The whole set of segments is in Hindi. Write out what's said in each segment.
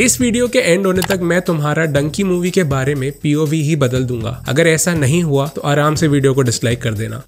इस वीडियो के एंड होने तक मैं तुम्हारा डंकी मूवी के बारे में पीओवी ही बदल दूंगा अगर ऐसा नहीं हुआ तो आराम से वीडियो को डिसलाइक कर देना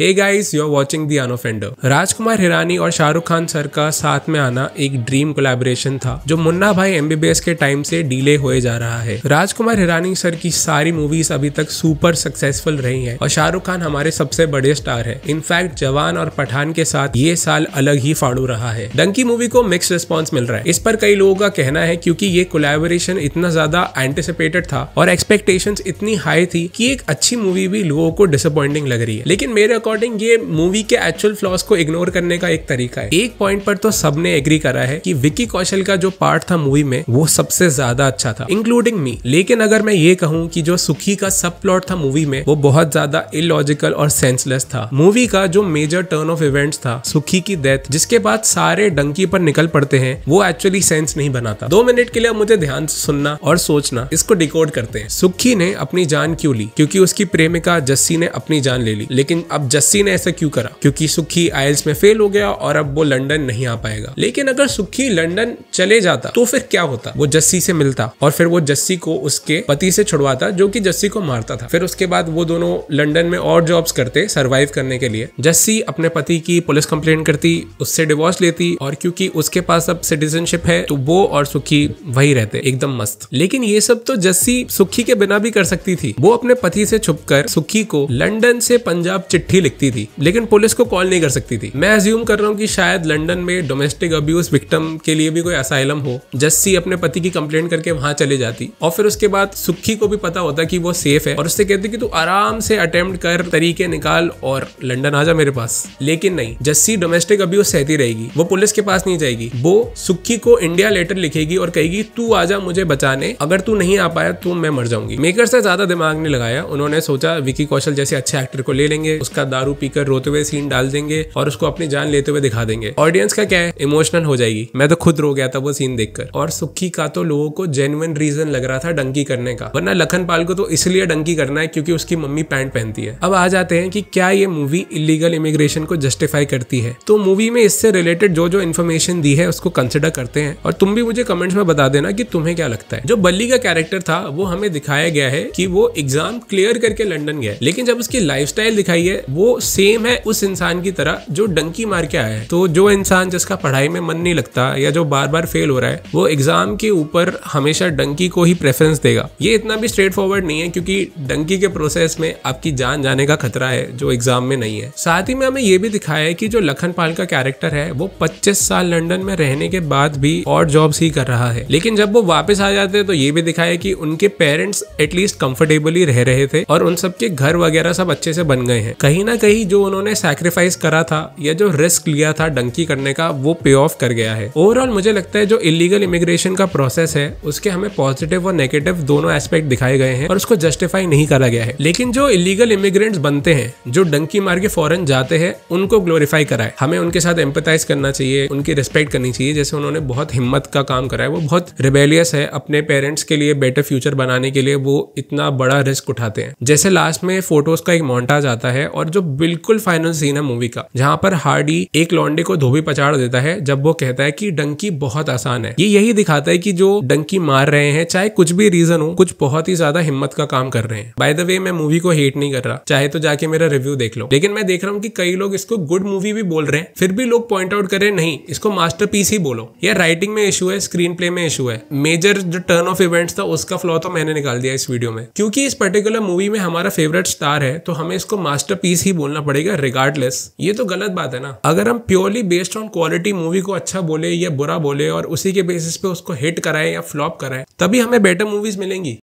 hey guys you are watching the अनोफेंडर राजकुमार हिरानी और शाहरुख खान सर का साथ में आना एक ड्रीम कोलेबोरेशन था जो मुन्ना भाई एमबीबीएस के टाइम से डिले होए जा रहा है राजकुमार हिरानी सर की सारी मूवीज अभी तक सुपर सक्सेसफुल रही है और शाहरुख खान हमारे सबसे बड़े स्टार है इनफैक्ट जवान और पठान के साथ ये साल अलग ही फाड़ू रहा है डंकी मूवी को मिक्स रिस्पॉन्स मिल रहा है इस पर कई लोगों का कहना है क्योंकि ये कोलेबोरेशन इतना ज्यादा एंटिसिपेटेड था और एक्सपेक्टेशन इतनी हाई थी कि एक अच्छी मूवी भी लोगों को डिसअपॉइंटिंग लग रही है लेकिन मेरे अकॉर्डिंग ये मूवी के एक्चुअल फ्लॉज को इग्नोर करने का एक तरीका है एक पॉइंट पर तो सबने एग्री करा है कि विक्की कौशल का जो पार्ट था मूवी में वो सबसे ज्यादा अच्छा था इंक्लूडिंग मी लेकिन अगर मैं ये कहूँ की जो सुखी का सब प्लॉट था मूवी में वो बहुत ज्यादा इलॉजिकल और सेंसलेस था मूवी का जो मेजर टर्न ऑफ इवेंट था सुखी की डेथ जिसके बाद सारे डंकी पर निकल पड़ते हैं वो एक्चुअली सेंस नहीं बनाता दो मिनट के लिए मुझे ध्यान से सुनना और सोचना इसको डिकोड करते हैं सुखी ने अपनी जान क्यों ली क्योंकि उसकी प्रेमिका जस्सी ने अपनी जान ले ली लेकिन अब जस्सी ने ऐसा क्यों करा क्योंकि सुखी आयल्स में फेल हो गया और अब वो लंदन नहीं आ पाएगा लेकिन अगर सुखी लंदन चले जाता तो फिर क्या होता वो जस्सी से मिलता और फिर वो जस्सी को उसके पति से छुड़वाता जो कि जस्सी को मारता था फिर उसके बाद वो दोनों लंदन में और जॉब्स करते सरवाइव करने के लिए जस्सी अपने पति की पुलिस कंप्लेन करती उससे डिवोर्स लेती और क्योंकि उसके पास अब सिटीजनशिप है तो वो और सुखी वही रहते एकदम मस्त लेकिन ये सब तो जस्सी सुखी के बिना भी कर सकती थी वो अपने पति से छुपकर सुखी को लंदन से पंजाब चिट्ठी ही लिखती थी लेकिन पुलिस को कॉल नहीं कर सकती थी मैं अज्यूम कर रहा हूँ कि शायद लंदन में डोमेस्टिक अब्यूज विक्टम के लिए भी कोई असाइलम हो जस्सी अपने पति की कंप्लेन करके वहां चले जाती और फिर उसके बाद सुखी को भी पता होता कि वो सेफ है और उससे कहती कि तू आराम से अटेम्प्ट कर तरीके निकाल और लंदन आ जा मेरे पास लेकिन नहीं जस्सी डोमेस्टिक अब्यूज सहती रहेगी वो पुलिस के पास नहीं जाएगी वो सुखी को इंडिया लेटर लिखेगी और कहेगी तू आजा मुझे बचाने अगर तू नहीं आ पाया तो मैं मर जाऊंगी मेकर से ज्यादा दिमाग नहीं लगाया उन्होंने सोचा विकी कौशल जैसे अच्छे एक्टर को ले लेंगे उसका साथ दारू पीकर रोते हुए सीन डाल देंगे और उसको अपनी जान लेते हुए दिखा देंगे ऑडियंस का क्या है इमोशनल हो जाएगी मैं तो खुद रो गया था वो सीन देखकर और सुखी का तो लोगों को जेन्युन रीजन लग रहा था डंकी करने का वरना लखनपाल को तो इसलिए डंकी करना है क्योंकि उसकी मम्मी पैंट पहनती है अब आ जाते हैं कि क्या ये मूवी इलीगल इमिग्रेशन को जस्टिफाई करती है तो मूवी में इससे रिलेटेड जो जो इन्फॉर्मेशन दी है उसको कंसिडर करते हैं और तुम भी मुझे कमेंट्स में बता देना की तुम्हें क्या लगता है जो बल्ली का कैरेक्टर था वो हमें दिखाया गया है कि वो एग्जाम क्लियर करके लंदन गया लेकिन जब उसकी लाइफ दिखाई है वो सेम है उस इंसान की तरह जो डंकी मार के आया है तो जो इंसान जिसका पढ़ाई में मन नहीं लगता या जो बार बार फेल हो रहा है वो एग्जाम के ऊपर हमेशा डंकी को ही प्रेफरेंस देगा ये इतना भी स्ट्रेट फॉरवर्ड नहीं है क्योंकि डंकी के प्रोसेस में आपकी जान जाने का खतरा है जो एग्जाम में नहीं है साथ ही में हमें ये भी दिखाया है कि जो लखन पाल का कैरेक्टर है वो पच्चीस साल लंडन में रहने के बाद भी और जॉब्स ही कर रहा है लेकिन जब वो वापस आ जाते हैं तो ये भी दिखाया कि उनके पेरेंट्स एटलीस्ट कंफर्टेबली रह रहे थे और उन सबके घर वगैरह सब अच्छे से बन गए हैं कहीं ना कहीं जो उन्होंने सैक्रिफाइस करा था या जो रिस्क लिया था डंकी करने का वो पे ऑफ कर गया है ओवरऑल मुझे लगता है जो इलीगल इमिग्रेशन का प्रोसेस है उसके हमें पॉजिटिव और नेगेटिव दोनों एस्पेक्ट दिखाए गए हैं और उसको जस्टिफाई नहीं करा गया है लेकिन जो इलीगल इमिग्रेंट्स बनते हैं जो डंकी मार के फॉरन जाते हैं उनको ग्लोरीफाई कराए हमें उनके साथ एम्पथाइज करना चाहिए उनकी रिस्पेक्ट करनी चाहिए जैसे उन्होंने बहुत हिम्मत का काम करा है वो बहुत रिबेलियस है अपने पेरेंट्स के लिए बेटर फ्यूचर बनाने के लिए वो इतना बड़ा रिस्क उठाते हैं जैसे लास्ट में फोटोज का एक मोन्टाज आता है और जो जो बिल्कुल फाइनल सीन है मूवी का जहां पर हार्डी एक लॉन्डे को धोबी पचाड़ देता है जब वो कहता है कि डंकी बहुत आसान है ये यही दिखाता है कि जो डंकी मार रहे हैं चाहे कुछ भी रीजन हो कुछ बहुत ही ज्यादा हिम्मत का काम कर रहे हैं बाय द वे मैं मूवी को हेट नहीं कर रहा चाहे तो जाके मेरा रिव्यू देख लो लेकिन मैं देख रहा हूँ कि कई लोग इसको गुड मूवी भी बोल रहे हैं फिर भी लोग पॉइंट आउट कर हैं नहीं इसको मास्टर ही बोलो या राइटिंग में इशू है स्क्रीन प्ले में इशू है मेजर जो टर्न ऑफ इवेंट्स था उसका फ्लॉ तो मैंने निकाल दिया इस वीडियो में क्योंकि इस पर्टिकुलर मूवी में हमारा फेवरेट स्टार है तो हमें इसको मास्टर पीस ही बोलना पड़ेगा रिगार्डलेस ये तो गलत बात है ना अगर हम purely based on quality movie को अच्छा बोले या बुरा बोले और उसी के बेसिस पे उसको हिट कराएं या फ्लॉप कराएं तभी हमें बेटर मूवीज मिलेंगी